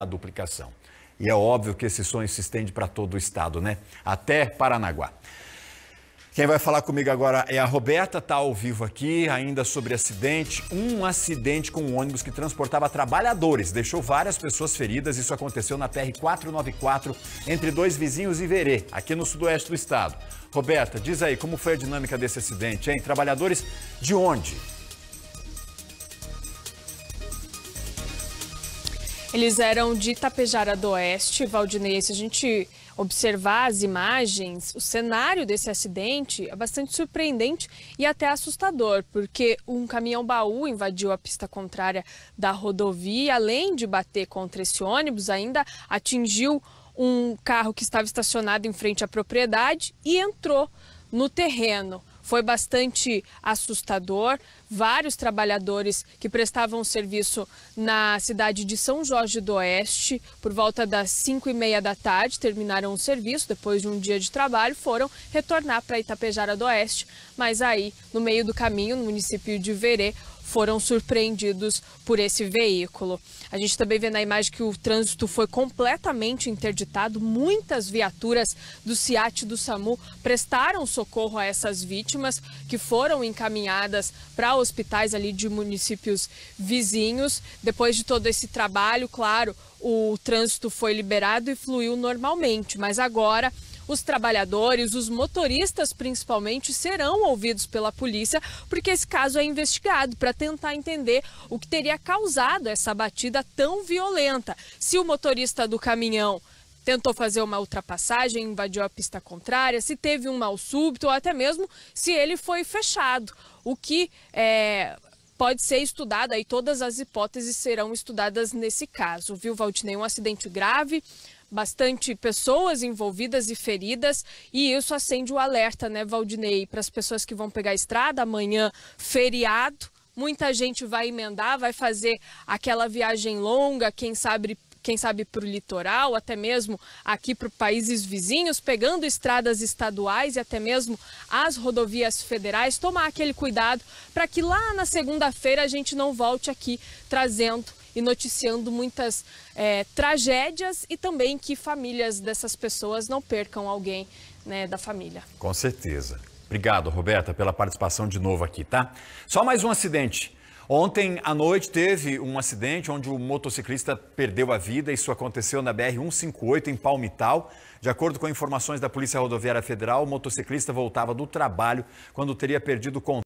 a duplicação. E é óbvio que esse sonho se estende para todo o estado, né? Até Paranaguá. Quem vai falar comigo agora é a Roberta, está ao vivo aqui, ainda sobre acidente. Um acidente com um ônibus que transportava trabalhadores, deixou várias pessoas feridas. Isso aconteceu na PR-494, entre dois vizinhos e Verê, aqui no sudoeste do estado. Roberta, diz aí, como foi a dinâmica desse acidente, hein? Trabalhadores de onde? Eles eram de Itapejara do Oeste, Valdinei. Se a gente observar as imagens, o cenário desse acidente é bastante surpreendente e até assustador, porque um caminhão-baú invadiu a pista contrária da rodovia, além de bater contra esse ônibus, ainda atingiu um carro que estava estacionado em frente à propriedade e entrou no terreno foi bastante assustador. Vários trabalhadores que prestavam serviço na cidade de São Jorge do Oeste, por volta das 5 e meia da tarde, terminaram o serviço depois de um dia de trabalho, foram retornar para Itapejara do Oeste, mas aí, no meio do caminho, no município de Verê, foram surpreendidos por esse veículo. A gente também vê na imagem que o trânsito foi completamente interditado. Muitas viaturas do CIAT e do SAMU prestaram socorro a essas vítimas que foram encaminhadas para hospitais ali de municípios vizinhos. Depois de todo esse trabalho, claro, o trânsito foi liberado e fluiu normalmente, mas agora os trabalhadores, os motoristas principalmente, serão ouvidos pela polícia, porque esse caso é investigado para tentar entender o que teria causado essa batida tão violenta. Se o motorista do caminhão tentou fazer uma ultrapassagem, invadiu a pista contrária, se teve um mal súbito ou até mesmo se ele foi fechado. O que é, pode ser estudado aí, todas as hipóteses serão estudadas nesse caso, viu, Valdinei? Um acidente grave, bastante pessoas envolvidas e feridas, e isso acende o alerta, né, Valdinei, para as pessoas que vão pegar a estrada amanhã, feriado. Muita gente vai emendar, vai fazer aquela viagem longa, quem sabe quem sabe para o litoral, até mesmo aqui para países vizinhos, pegando estradas estaduais e até mesmo as rodovias federais, tomar aquele cuidado para que lá na segunda-feira a gente não volte aqui trazendo e noticiando muitas é, tragédias e também que famílias dessas pessoas não percam alguém né, da família. Com certeza. Obrigado, Roberta, pela participação de novo aqui, tá? Só mais um acidente. Ontem à noite teve um acidente onde um motociclista perdeu a vida. Isso aconteceu na BR-158, em Palmital. De acordo com informações da Polícia Rodoviária Federal, o motociclista voltava do trabalho quando teria perdido o